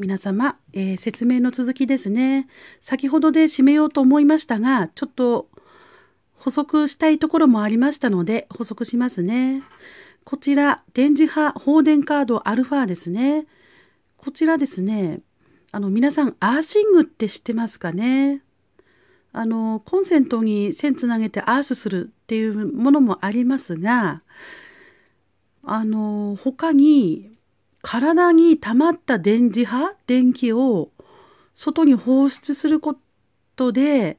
皆様、えー、説明の続きですね。先ほどで締めようと思いましたが、ちょっと補足したいところもありましたので、補足しますね。こちら、電磁波放電カードアルファですね。こちらですね、あの、皆さん、アーシングって知ってますかねあの、コンセントに線つなげてアースするっていうものもありますが、あの、他に、体に溜まった電磁波電気を外に放出することで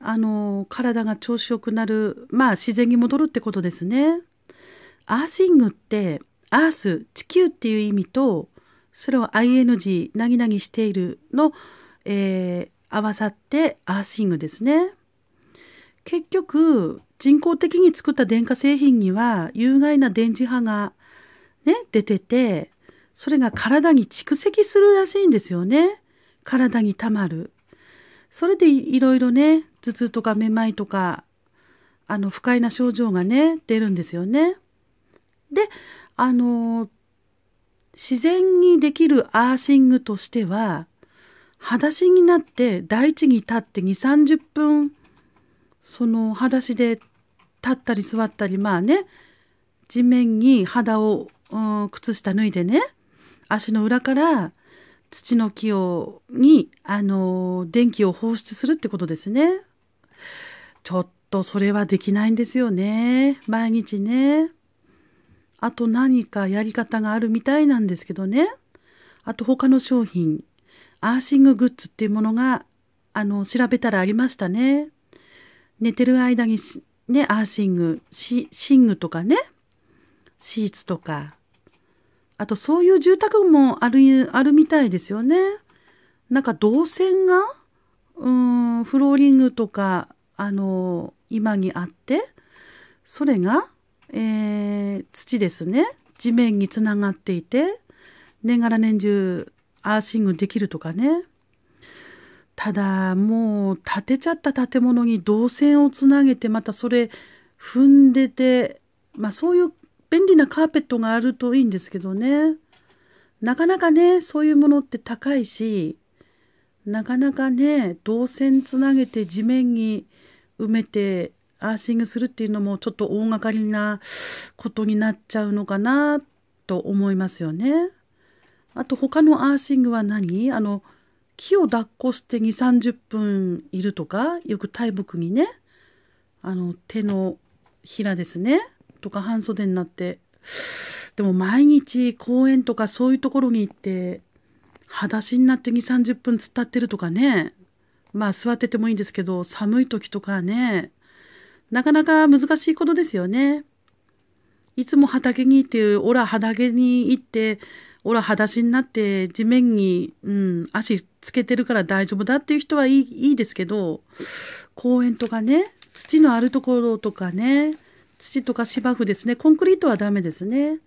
あの体が調子よくなるまあ自然に戻るってことですね。アーシングってアース地球っていう意味とそれを ING なぎなぎしているの、えー、合わさってアーシングですね。結局人工的に作った電化製品には有害な電磁波がね、出てて、それが体に蓄積するらしいんですよね。体に溜まる。それでいろいろね、頭痛とかめまいとか、あの、不快な症状がね、出るんですよね。で、あの、自然にできるアーシングとしては、裸足になって大地に立って2、30分、その裸足で立ったり座ったり、まあね、地面に肌をうん靴下脱いでね足の裏から土の木をにあの電気を放出するってことですね。ちょっとそれはできないんですよね毎日ね。あと何かやり方があるみたいなんですけどね。あと他の商品アーシンググッズっていうものがあの調べたらありましたね。寝てる間にねアーシングシングとかねシーツとかあとそういう住宅もある、あるみたいですよね。なんか動線が、うん、フローリングとか、あの、今にあって、それが、えー、土ですね。地面につながっていて、年がら年中アーシングできるとかね。ただ、もう建てちゃった建物に動線をつなげて、またそれ踏んでて、まあそういう便利なカーペットがあるといいんですけどね。なかなかね、そういうものって高いし、なかなかね、動線つなげて地面に埋めてアーシングするっていうのもちょっと大掛かりなことになっちゃうのかなと思いますよね。あと他のアーシングは何あの、木を抱っこして2、30分いるとか、よく大木にね、あの手のひらですね。とか半袖になって、でも毎日公園とかそういうところに行って、裸足になって2、30分突っ立ってるとかね、まあ座っててもいいんですけど、寒い時とかね、なかなか難しいことですよね。いつも畑にいって、おら畑に行って、おら裸足になって地面に、うん、足つけてるから大丈夫だっていう人はいいいいですけど、公園とかね、土のあるところとかね、土とか芝生ですねコンクリートはダメですね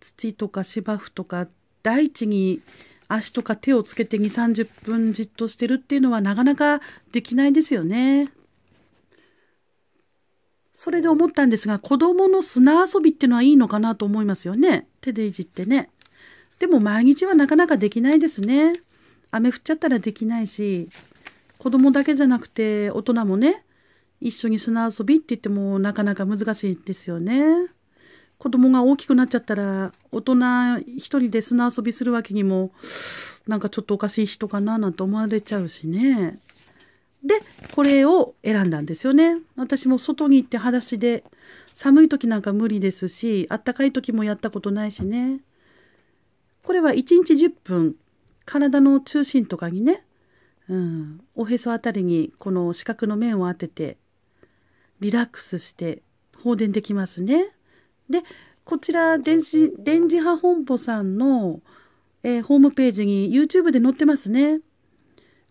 土とか芝生とか大地に足とか手をつけて2 3 0分じっとしてるっていうのはなかなかできないですよね。それで思ったんですが子供の砂遊びっていうのはいいのかなと思いますよね手でいじってね。でも毎日はなかなかできないですね。雨降っちゃったらできないし子供だけじゃなくて大人もね一緒に砂遊びって言ってもなかなか難しいですよね。子供が大きくなっちゃったら大人一人で砂遊びするわけにもなんかちょっとおかしい人かななんて思われちゃうしね。でこれを選んだんですよね。私も外に行って裸足で寒い時なんか無理ですしあったかい時もやったことないしね。これは1日10分体の中心とかにね、うん、おへそあたりにこの四角の面を当ててリラックスして放電できますね。でこちら電子電磁波本舗さんの、えー、ホームページに YouTube で載ってますね。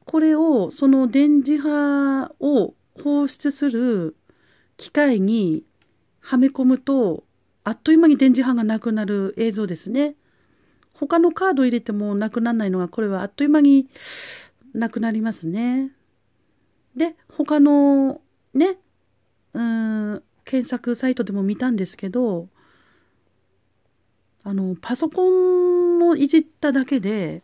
これをその電磁波を放出する機械にはめ込むとあっという間に電磁波がなくなる映像ですね。他のカード入れてもなくならないのがこれはあっという間になくなりますね。で他のねうん検索サイトでも見たんですけどあのパソコンをいじっただけで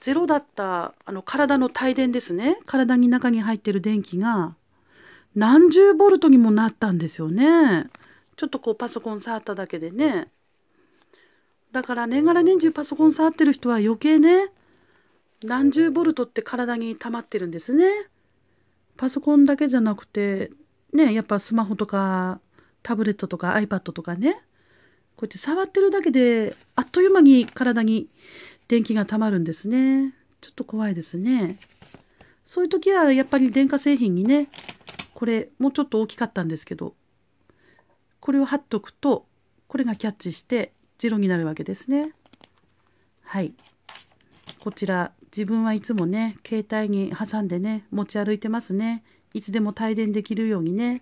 ゼロだったあの体の帯電ですね体に中に入ってる電気が何十ボルトにもなったんですよねちょっとこうパソコン触っただけでねだから年がら年中パソコン触ってる人は余計ね何十ボルトって体に溜まってるんですねパソコンだけじゃなくてね、やっぱスマホとかタブレットとか iPad とかね、こうやって触ってるだけで、あっという間に体に電気が溜まるんですね。ちょっと怖いですね。そういう時はやっぱり電化製品にね、これもうちょっと大きかったんですけど、これを貼っとくと、これがキャッチしてゼロになるわけですね。はい。こちら自分はいつもね、携帯に挟んでね、持ち歩いてますね。いつでも帯電できるようにね。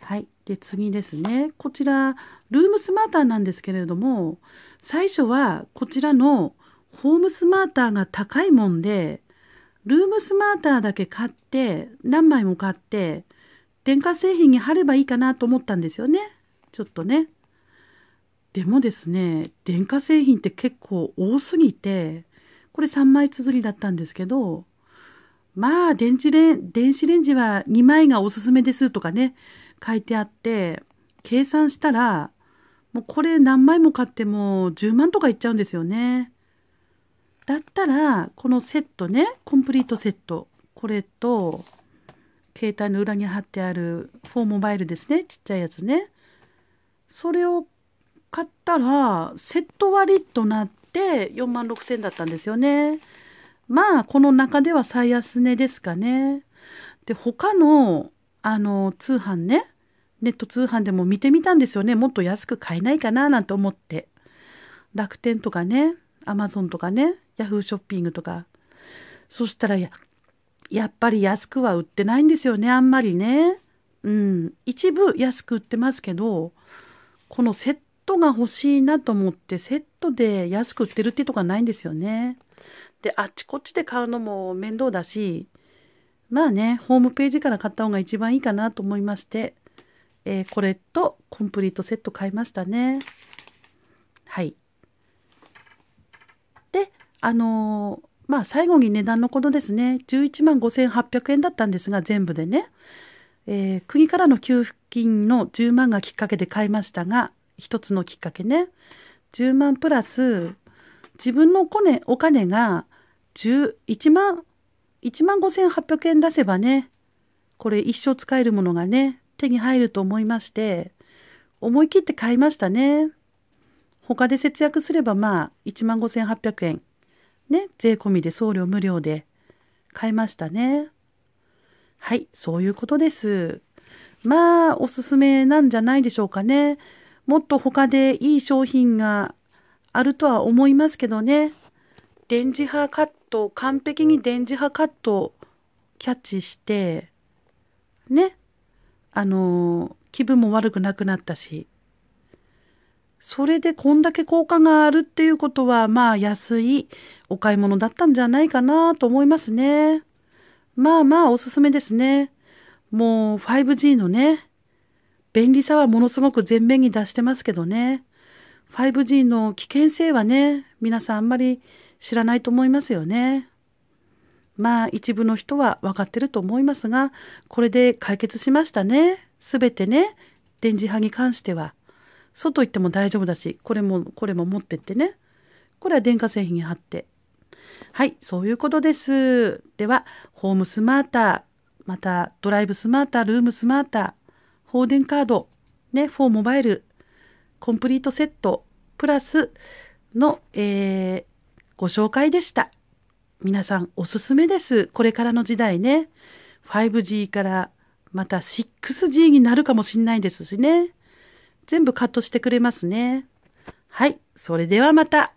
はい。で、次ですね。こちら、ルームスマーターなんですけれども、最初はこちらのホームスマーターが高いもんで、ルームスマーターだけ買って、何枚も買って、電化製品に貼ればいいかなと思ったんですよね。ちょっとね。でもですね、電化製品って結構多すぎて、これ3枚綴りだったんですけど、まあ、電子レン、電子レンジは2枚がおすすめですとかね、書いてあって、計算したら、もうこれ何枚も買っても10万とかいっちゃうんですよね。だったら、このセットね、コンプリートセット。これと、携帯の裏に貼ってある4モバイルですね。ちっちゃいやつね。それを買ったら、セット割となって4万6千だったんですよね。まあこの中では最安値ですかね。で他のあの通販ねネット通販でも見てみたんですよねもっと安く買えないかななんて思って楽天とかねアマゾンとかねヤフーショッピングとかそしたらややっぱり安くは売ってないんですよねあんまりねうん一部安く売ってますけどこのセットが欲しいなと思ってセットで安く売ってるってとこはないんですよねであっちこっちで買うのも面倒だしまあねホームページから買った方が一番いいかなと思いまして、えー、これとコンプリートセット買いましたねはいであのー、まあ最後に値段のことですね11万5800円だったんですが全部でね、えー、国からの給付金の10万がきっかけで買いましたが一つのきっかけね10万プラス自分のお金お金が1万1万5800円出せばねこれ一生使えるものがね手に入ると思いまして思い切って買いましたね他で節約すればまあ1万5800円ね税込みで送料無料で買いましたねはいそういうことですまあおすすめなんじゃないでしょうかねもっと他でいい商品があるとは思いますけどね電磁波カットを完璧に電磁波カットをキャッチしてねあの気分も悪くなくなったしそれでこんだけ効果があるっていうことはまあ安いお買い物だったんじゃないかなと思いますねまあまあおすすめですねもう 5G のね便利さはものすごく前面に出してますけどね 5G の危険性はね皆さんあんまり知らないと思いますよね。まあ一部の人は分かってると思いますが、これで解決しましたね。すべてね、電磁波に関しては。外行っても大丈夫だし、これも、これも持ってってね。これは電化製品に貼って。はい、そういうことです。では、ホームスマーター、またドライブスマーター、ルームスマーター、放電カード、ね、4モバイル、コンプリートセット、プラスの、えー、ご紹介でした。皆さんおすすめです。これからの時代ね。5G からまた 6G になるかもしんないですしね。全部カットしてくれますね。はい。それではまた。